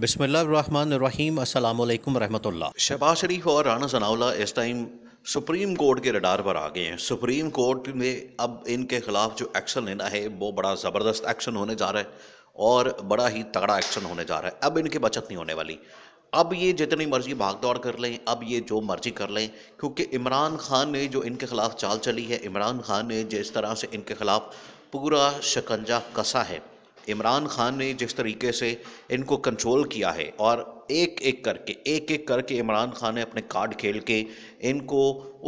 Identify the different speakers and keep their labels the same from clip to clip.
Speaker 1: बिसमीम रहमतुल्लाह शहबाज शरीफ और राना सनाउला इस टाइम सुप्रीम कोर्ट के रडार पर आ गए हैं सुप्रीम कोर्ट में अब इनके ख़िलाफ़ जो एक्शन लेना है वो बड़ा ज़बरदस्त एक्शन होने जा रहा है और बड़ा ही तगड़ा एक्शन होने जा रहा है अब इनकी बचत नहीं होने वाली अब ये जितनी मर्ज़ी भाग दौड़ कर लें अब ये जो मर्ज़ी कर लें क्योंकि इमरान खान ने जो इनके ख़िलाफ़ चाल चली है इमरान खान ने जिस तरह से इनके ख़िलाफ़ पूरा शिकंजा कसा है इमरान खान ने जिस तरीके से इनको कंट्रोल किया है और एक एक करके एक एक करके इमरान खान ने अपने कार्ड खेल के इनको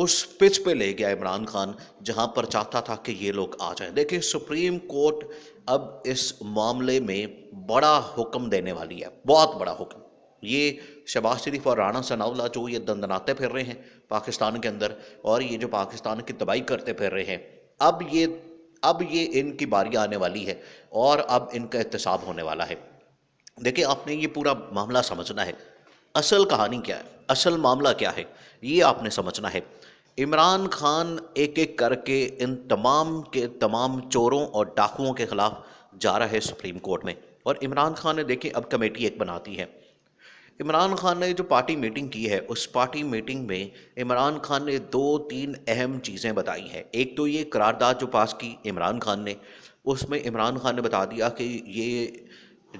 Speaker 1: उस पिच पे ले गया इमरान खान जहां पर चाहता था कि ये लोग आ जाएं देखिए सुप्रीम कोर्ट अब इस मामले में बड़ा हुक्म देने वाली है बहुत बड़ा हुक्म ये शबाज शरीफ और राणा सनावला जो ये दंदनाते फिर रहे हैं पाकिस्तान के अंदर और ये जो पाकिस्तान की तबाही करते फिर रहे हैं अब ये अब ये इनकी बारी आने वाली है और अब इनका एहतसाब होने वाला है देखिए आपने ये पूरा मामला समझना है असल कहानी क्या है असल मामला क्या है ये आपने समझना है इमरान खान एक एक करके इन तमाम के तमाम चोरों और डाकुओं के ख़िलाफ़ जा रहा है सुप्रीम कोर्ट में और इमरान खान ने देखिए अब कमेटी एक बनाती है इमरान खान ने जो पार्टी मीटिंग की है उस पार्टी मीटिंग में इमरान खान ने दो तीन अहम चीज़ें बताई हैं एक तो ये करारदाद जो पास की इमरान खान ने उसमें इमरान खान ने बता दिया कि ये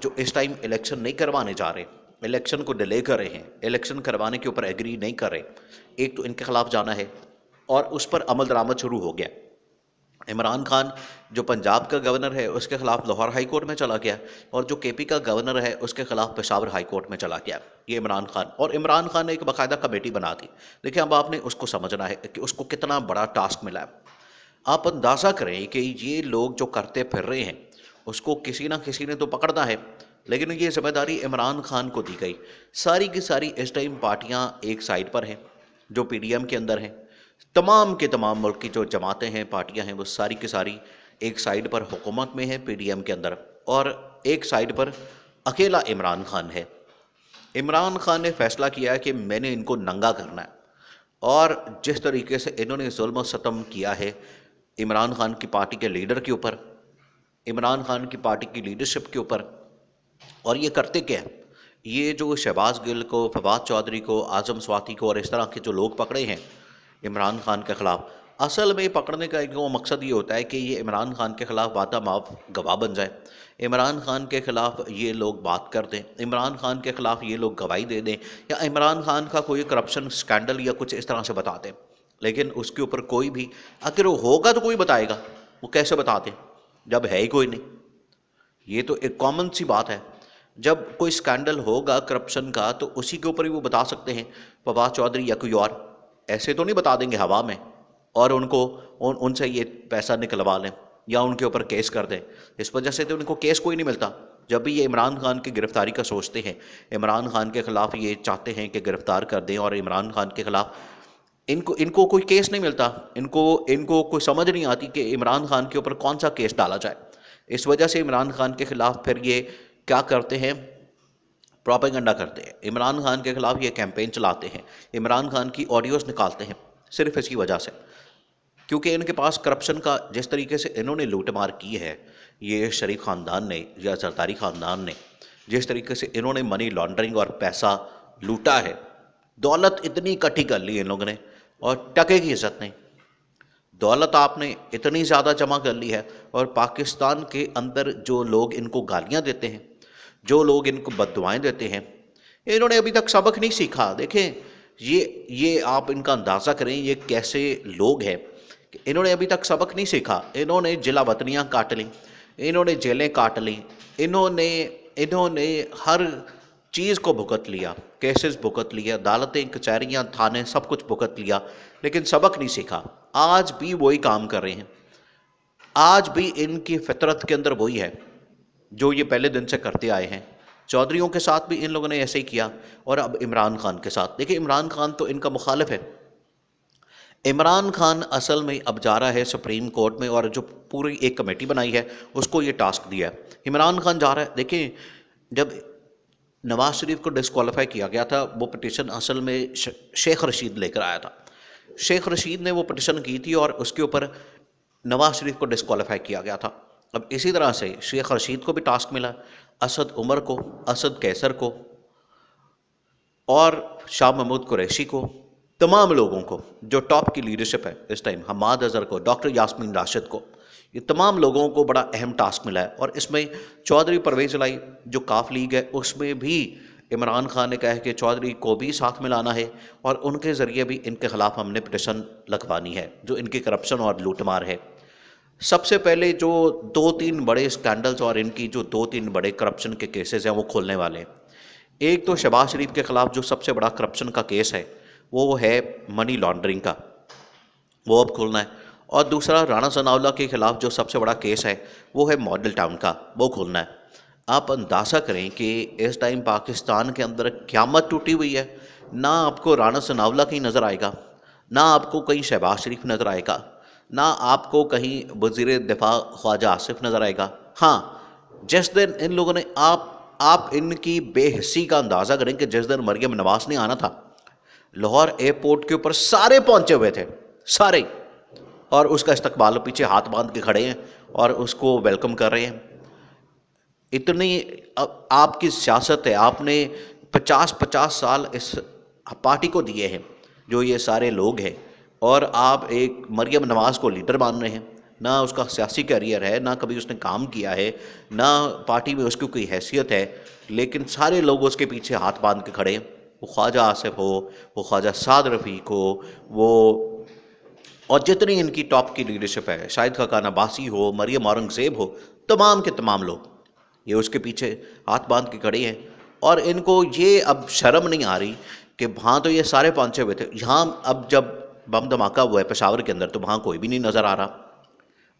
Speaker 1: जो इस टाइम इलेक्शन नहीं करवाने जा रहे इलेक्शन को डिले कर रहे हैं इलेक्शन करवाने के ऊपर एग्री नहीं कर रहे एक तो इनके खिलाफ जाना है और उस पर अमल दरामद शुरू हो गया इमरान खान जो पंजाब का गवर्नर है उसके खिलाफ लाहौर हाई कोर्ट में चला गया और जो केपी का गवर्नर है उसके खिलाफ पेशावर हाई कोर्ट में चला गया ये इमरान खान और इमरान खान ने एक बाकायदा कमेटी बना दी देखिए अब आपने उसको समझना है कि उसको कितना बड़ा टास्क मिला है आप अंदाज़ा करें कि ये लोग जो करते फिर रहे हैं उसको किसी ना किसी ने तो पकड़ना है लेकिन ये जिम्मेदारी इमरान खान को दी गई सारी की सारी इस टाइम पार्टियाँ एक साइड पर हैं जो एम के अंदर हैं तमाम के तमाम मुल्क की जो जमातें हैं पार्टियां हैं वो सारी की सारी एक साइड पर हुकूमत में है पीडीएम के अंदर और एक साइड पर अकेला इमरान खान है इमरान खान ने फैसला किया है कि मैंने इनको नंगा करना है और जिस तरीके से इन्होंने जुल्म किया है इमरान खान की पार्टी के लीडर के ऊपर इमरान खान की पार्टी की लीडरशिप के ऊपर और ये करते क्या ये जो शहबाज गिल को फवाद चौधरी को आजम स्वाति को और इस तरह के जो लोग पकड़े हैं इमरान खान के ख़िलाफ़ असल में पकड़ने का एक वो मकसद ये होता है कि ये इमरान खान के ख़िलाफ़ वादा माफ गवाह बन जाए इमरान खान के ख़िलाफ़ ये लोग बात कर दें इमरान खान के ख़िलाफ़ ये लोग गवाही दे दें या इमरान खान का कोई करप्शन स्कैंडल या कुछ इस तरह से बता दें लेकिन उसके ऊपर कोई भी अगर वो होगा तो कोई बताएगा वो कैसे बता दें जब है ही कोई नहीं ये तो एक कॉमन सी बात है जब कोई स्कैंडल होगा करप्शन का तो उसी के ऊपर ही वो बता सकते हैं फवाद चौधरी या कोई और ऐसे तो नहीं बता देंगे हवा में और उनको उन उनसे ये पैसा निकलवा लें या उनके ऊपर केस कर दें इस वजह से तो उनको केस कोई नहीं मिलता जब भी ये इमरान खान की गिरफ्तारी का सोचते हैं इमरान खान के ख़िलाफ़ ये चाहते हैं कि गिरफ़्तार कर दें और इमरान खान के ख़िलाफ़ इनको इनको कोई केस नहीं मिलता इनको इनको कोई समझ नहीं आती कि इमरान खान के ऊपर कौन सा केस डाला जाए इस वजह से इमरान खान के ख़िलाफ़ फिर ये क्या करते हैं प्रॉपागेंडा करते हैं इमरान खान के खिलाफ ये कैंपेन चलाते हैं इमरान खान की ऑडियोज़ निकालते हैं सिर्फ इसकी वजह से क्योंकि इनके पास करप्शन का जिस तरीके से इन्होंने लूटमार की है ये शरीफ ख़ानदान ने या सरदारी ख़ानदान ने जिस तरीके से इन्होंने मनी लॉन्ड्रिंग और पैसा लूटा है दौलत इतनी इकट्ठी कर ली इन लोगों ने और टके की इज्जत नहीं दौलत आपने इतनी ज़्यादा जमा कर ली है और पाकिस्तान के अंदर जो लोग इनको गालियाँ देते हैं जो लोग इनको बदवाएँ देते हैं इन्होंने अभी तक सबक नहीं सीखा देखें ये ये आप इनका अंदाज़ा करें ये कैसे लोग हैं इन्होंने अभी तक सबक नहीं सीखा इन्होंने जिला वतनियाँ काट लीं इन्होंने जेलें काट लीं इन्होंने इन्होंने हर चीज़ को भुगत लिया केसेस भुगत लिया अदालतें कचहरियाँ थाने सब कुछ भुगत लिया लेकिन सबक नहीं सीखा आज भी वही काम कर रहे हैं आज भी इनकी फितरत के अंदर वही है जो ये पहले दिन से करते आए हैं चौधरीों के साथ भी इन लोगों ने ऐसे ही किया और अब इमरान खान के साथ देखिए इमरान खान तो इनका मुखालिफ है इमरान खान असल में अब जा रहा है सुप्रीम कोर्ट में और जो पूरी एक कमेटी बनाई है उसको ये टास्क दिया है इमरान खान जा रहा है देखिए जब नवाज शरीफ को डिसक्वालीफाई किया गया था वो पटिशन असल में शेख रशीद लेकर आया था शेख रशीद ने वो पटिशन की थी और उसके ऊपर नवाज शरीफ को डिसक्वालीफाई किया गया था अब इसी तरह से शेख रशीद को भी टास्क मिला असद उमर को असद कैसर को और शाह महमूद कुरैशी को तमाम लोगों को जो टॉप की लीडरशिप है इस टाइम हमाद अजहर को डॉक्टर यासमीन राशिद को ये तमाम लोगों को बड़ा अहम टास्क मिला है और इसमें चौधरी परवेज लाई जो काफ लीग है उसमें भी इमरान खान ने कहा है कि चौधरी को भी साथ में लाना है और उनके ज़रिए भी इनके ख़िलाफ़ हमने पटिशन लगवानी है जो इनकी करप्शन और लूटमार है सबसे पहले जो दो तीन बड़े स्कैंडल्स और इनकी जो दो तीन बड़े करप्शन के केसेस हैं वो खोलने वाले हैं एक तो शहबाज शरीफ के ख़िलाफ़ जो सबसे बड़ा करप्शन का केस है वो है मनी लॉन्ड्रिंग का वो अब खोलना है और दूसरा राणा सनावला के ख़िलाफ़ जो सबसे बड़ा केस है वो है मॉडल टाउन का वो खोलना है आप अंदाज़ा करें कि इस टाइम पाकिस्तान के अंदर क्यामत टूटी हुई है ना आपको राणा सनावला कहीं नज़र आएगा ना आपको कहीं शहबाज शरीफ नज़र आएगा ना आपको कहीं वजीर दिफा ख्वाजा आसिफ नज़र आएगा हाँ जिस दिन इन लोगों ने आप आप इनकी बेहसी का अंदाज़ा करें कि जिस दिन मरियम नवाज ने आना था लाहौर एयरपोर्ट के ऊपर सारे पहुंचे हुए थे सारे और उसका इस्तकबाल पीछे हाथ बांध के खड़े हैं और उसको वेलकम कर रहे हैं इतनी आपकी सियासत है आपने पचास पचास साल इस पार्टी को दिए हैं जो ये सारे लोग हैं और आप एक मरियम नवाज को लीडर मान रहे हैं ना उसका सियासी करियर है ना कभी उसने काम किया है ना पार्टी में उसकी कोई हैसियत है लेकिन सारे लोग उसके पीछे हाथ बांध के खड़े हैं वो ख्वाजा आसिफ हो वो ख्वाजा साद रफ़ीक हो वो और जितनी इनकी टॉप की लीडरशिप है शाहिद खान अब्बासी हो मरियम औरंगज़ेब हो तमाम के तमाम लोग ये उसके पीछे हाथ बांध के खड़े हैं और इनको ये अब शर्म नहीं आ रही कि हाँ तो ये सारे पहुँचे हुए थे यहाँ अब जब बम धमाका हुआ है पेशावर के अंदर तो वहाँ कोई भी नहीं नज़र आ रहा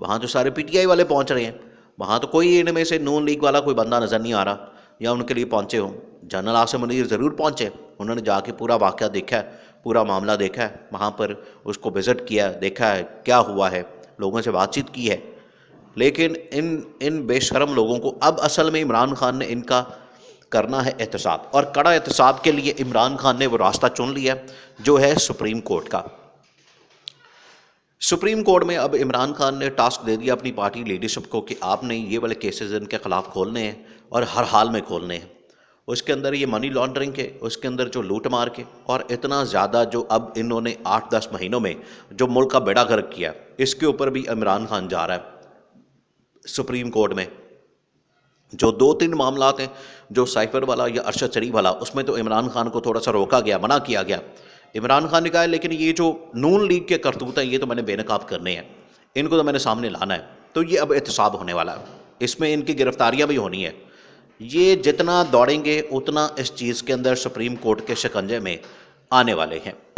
Speaker 1: वहाँ तो सारे पीटीआई वाले पहुँच रहे हैं वहाँ तो कोई इनमें से नून लीग वाला कोई बंदा नज़र नहीं आ रहा या उनके लिए पहुँचे हों जनरल आसिम मनीर ज़रूर पहुँचे उन्होंने जाके पूरा वाक़ देखा है पूरा मामला देखा है वहाँ पर उसको विज़िट किया है देखा है क्या हुआ है लोगों से बातचीत की है लेकिन इन इन बेशरम लोगों को अब असल में इमरान खान ने इनका करना है एहतसाब और कड़ा एहतसाब के लिए इमरान खान ने वो रास्ता चुन लिया जो है सुप्रीम कोर्ट का सुप्रीम कोर्ट में अब इमरान खान ने टास्क दे दिया अपनी पार्टी लीडरशिप को कि आपने ये वाले केसेस इनके ख़िलाफ़ खोलने हैं और हर हाल में खोलने हैं उसके अंदर ये मनी लॉन्ड्रिंग के उसके अंदर जो लूट मार के और इतना ज़्यादा जो अब इन्होंने आठ दस महीनों में जो मुल्क का बेड़ा गर्क किया इसके ऊपर भी इमरान खान जा रहा है सुप्रीम कोर्ट में जो दो तीन मामला हैं जो साइफर वाला या अरशद शरीफ वाला उसमें तो इमरान खान को थोड़ा सा रोका गया मना किया गया इमरान खान ने कहा है लेकिन ये जो नून लीग के करतूत हैं ये तो मैंने बेनकाब करने हैं इनको तो मैंने सामने लाना है तो ये अब एहतसाब होने वाला है इसमें इनकी गिरफ्तारियाँ भी होनी है ये जितना दौड़ेंगे उतना इस चीज़ के अंदर सुप्रीम कोर्ट के शिकंजे में आने वाले हैं